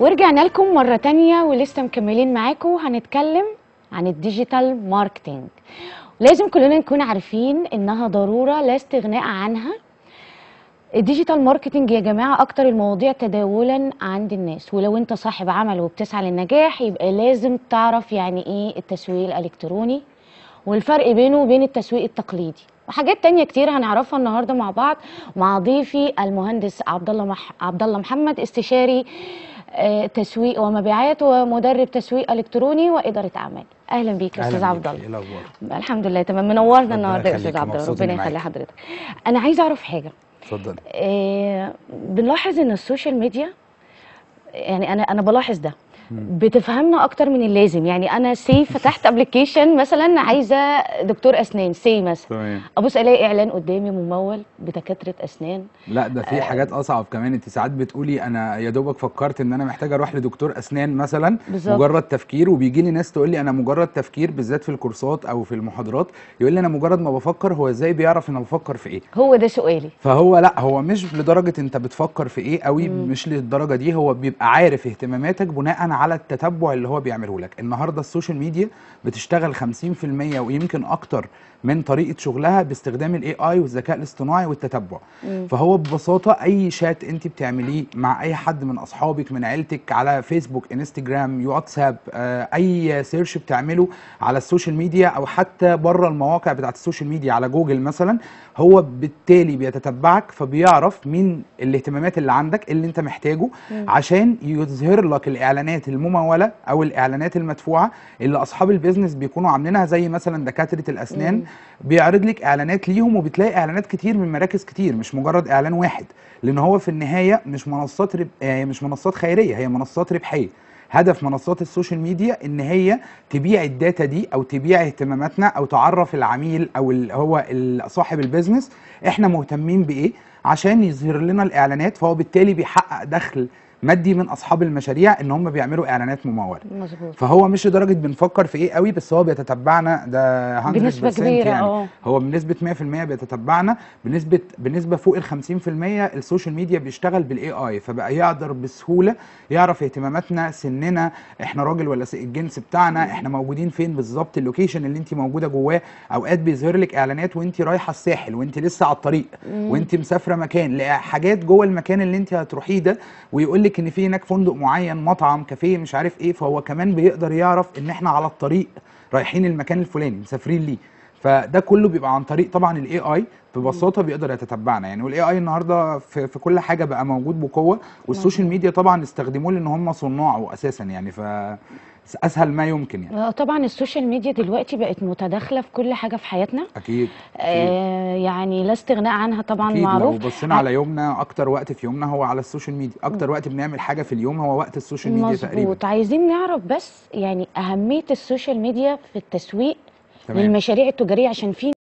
ورجعنا لكم مرة تانية ولسه مكملين معاكم هنتكلم عن الديجيتال ماركتينج لازم كلنا نكون عارفين انها ضرورة لا استغناء عنها الديجيتال ماركتينج يا جماعة أكتر المواضيع تداولا عند الناس ولو أنت صاحب عمل وبتسعى للنجاح يبقى لازم تعرف يعني إيه التسويق الإلكتروني والفرق بينه وبين التسويق التقليدي وحاجات تانية كتير هنعرفها النهاردة مع بعض مع ضيفي المهندس عبد الله مح... عبد الله محمد استشاري آه، تسويق ومبيعات ومدرب تسويق الكتروني واداره اعمال اهلا بيك يا استاذ عبد الله إيه الحمد لله تمام منورنا النهارده يا استاذ عبد الله ربنا يخلي حضرتك انا عايزه اعرف حاجه اتفضل إيه بنلاحظ ان السوشيال ميديا يعني انا انا بلاحظ ده بتفهمنا اكتر من اللازم يعني انا سي فتحت ابلكيشن مثلا عايزه دكتور اسنان سي مثلا تمام ابص الاقي اعلان قدامي ممول بدكاتره اسنان لا ده في آه حاجات اصعب كمان انت ساعات بتقولي انا يا دوبك فكرت ان انا محتاجه اروح لدكتور اسنان مثلا بالزبط. مجرد تفكير وبيجي لي ناس تقول لي انا مجرد تفكير بالذات في الكورسات او في المحاضرات يقول لي انا مجرد ما بفكر هو ازاي بيعرف ان انا بفكر في ايه هو ده سؤالي فهو لا هو مش لدرجه انت بتفكر في ايه قوي مش للدرجه دي هو بيبقى عارف اهتماماتك بناء على التتبع اللي هو بيعمله لك النهارده السوشيال ميديا بتشتغل 50% ويمكن اكتر من طريقه شغلها باستخدام الاي اي والذكاء الاصطناعي والتتبع مم. فهو ببساطه اي شات انت بتعمليه مع اي حد من اصحابك من عيلتك على فيسبوك انستجرام واتساب اي سيرش بتعمله على السوشيال ميديا او حتى بره المواقع بتاعت السوشيال ميديا على جوجل مثلا هو بالتالي بيتتبعك فبيعرف مين الاهتمامات اللي عندك اللي انت محتاجه مم. عشان يظهر لك الاعلانات الممولة أو الإعلانات المدفوعة اللي أصحاب البيزنس بيكونوا عاملينها زي مثلا دكاترة الأسنان بيعرض لك إعلانات ليهم وبتلاقي إعلانات كتير من مراكز كتير مش مجرد إعلان واحد لأن هو في النهاية مش منصات رب... آه، يعني مش منصات خيرية هي منصات ربحية هدف منصات السوشيال ميديا ان هي تبيع الداتا دي او تبيع اهتماماتنا او تعرف العميل او اللي هو صاحب البيزنس احنا مهتمين بايه عشان يظهر لنا الاعلانات فهو بالتالي بيحقق دخل مادي من اصحاب المشاريع ان هم بيعملوا اعلانات مموله مظبوط فهو مش لدرجه بنفكر في ايه قوي بس هو بيتتبعنا ده 100% بنسبه يعني. كبيره يعني. هو بنسبه 100% بيتتبعنا بنسبه بنسبه فوق ال 50% السوشيال ميديا بيشتغل بالاي اي فبقى يقدر بسهوله يعرف اهتماماتنا سننا احنا راجل ولا الجنس بتاعنا احنا موجودين فين بالظبط اللوكيشن اللي انت موجوده جواه اوقات بيظهر لك اعلانات وانت رايحه الساحل وانت لسه على الطريق وانت مسافره مكان حاجات جوه المكان اللي انت هتروحيه ده ويقول لك يدرك ان في هناك فندق معين مطعم كافيه مش عارف ايه فهو كمان بيقدر يعرف ان احنا على الطريق رايحين المكان الفلاني مسافرين ليه فده كله بيبقى عن طريق طبعا الاي اي ببساطه بيقدر يتتبعنا يعني والاي اي النهارده في, في كل حاجه بقى موجود بقوه والسوشيال ميديا طبعا استخدموه لان هم صناعه اساسا يعني ف اسهل ما يمكن يعني آه، طبعا السوشيال ميديا دلوقتي بقت متداخله في كل حاجه في حياتنا اكيد, آه يعني لا استغناء عنها طبعا أكيد معروف لو بصينا على آه، يومنا اكتر وقت في يومنا هو على السوشيال ميديا اكتر وقت بنعمل حاجه في اليوم هو وقت السوشيال ميديا مظبوط. تقريبا مظبوط عايزين نعرف بس يعني اهميه السوشيال ميديا في التسويق تمام. للمشاريع التجاريه عشان في